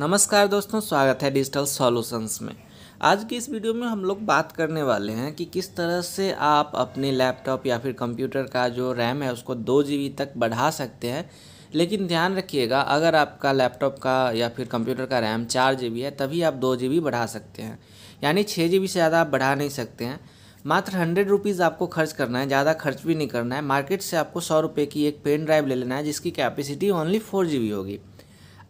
नमस्कार दोस्तों स्वागत है डिजिटल सॉल्यूशंस में आज की इस वीडियो में हम लोग बात करने वाले हैं कि किस तरह से आप अपने लैपटॉप या फिर कंप्यूटर का जो रैम है उसको दो जी तक बढ़ा सकते हैं लेकिन ध्यान रखिएगा अगर आपका लैपटॉप का या फिर कंप्यूटर का रैम चार जी है तभी आप दो जी बढ़ा सकते हैं यानी छः जी से ज़्यादा आप बढ़ा नहीं सकते हैं मात्र हंड्रेड रुपीज़ आपको खर्च करना है ज़्यादा खर्च भी नहीं करना है मार्केट से आपको सौ रुपये की एक पेन ड्राइव ले लेना है जिसकी कैपेसिटी ओनली फोर जी होगी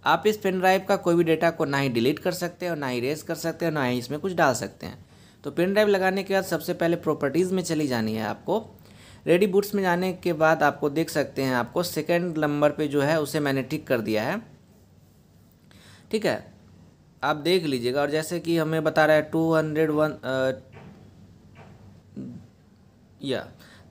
आप इस पेन ड्राइव का कोई भी डेटा को ना ही डिलीट कर सकते हैं और ना ही रेस कर सकते हैं ना ही इसमें कुछ डाल सकते हैं तो पेन ड्राइव लगाने के बाद सबसे पहले प्रॉपर्टीज़ में चली जानी है आपको रेडी बूट्स में जाने के बाद आपको देख सकते हैं आपको सेकेंड नंबर पर जो है उसे मैंने ठीक कर दिया है ठीक है आप देख लीजिएगा और जैसे कि हमें बता रहा है टू हंड्रेड वन या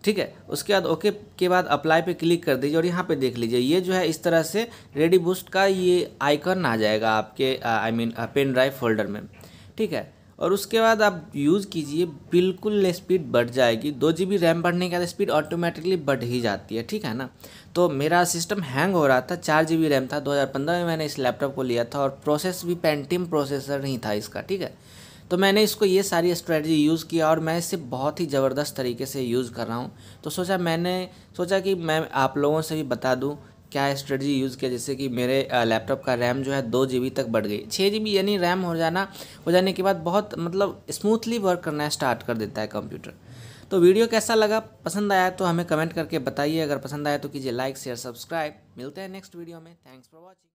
ठीक है उसके बाद ओके के बाद अप्लाई पे क्लिक कर दीजिए और यहाँ पे देख लीजिए ये जो है इस तरह से रेडी बूस्ट का ये आइकन आ जाएगा आपके I mean pen drive folder में ठीक है और उसके बाद आप यूज़ कीजिए बिल्कुल स्पीड बढ़ जाएगी दो जी बी रैम बढ़ने के बाद स्पीड ऑटोमेटिकली बढ़ ही जाती है ठीक है ना तो मेरा सिस्टम हैंग हो रहा था चार जी बी रैम था 2015 में मैंने इस लैपटॉप को लिया था और प्रोसेस भी पेंटिम प्रोसेसर नहीं था इसका ठीक है तो मैंने इसको ये सारी स्ट्रेटजी यूज़ किया और मैं इसे बहुत ही ज़बरदस्त तरीके से यूज़ कर रहा हूँ तो सोचा मैंने सोचा कि मैं आप लोगों से भी बता दूँ क्या स्ट्रेटजी यूज़ किया जैसे कि मेरे लैपटॉप का रैम जो है दो जी तक बढ़ गई छः जी यानी रैम हो जाना हो जाने के बाद बहुत मतलब स्मूथली वर्क करना स्टार्ट कर देता है कंप्यूटर तो वीडियो कैसा लगा पसंद आया तो हमें कमेंट करके बताइए अगर पसंद आया तो कीजिए लाइक शेयर सब्सक्राइब मिलते हैं नेक्स्ट वीडियो में थैंक्स फॉर वॉचिंग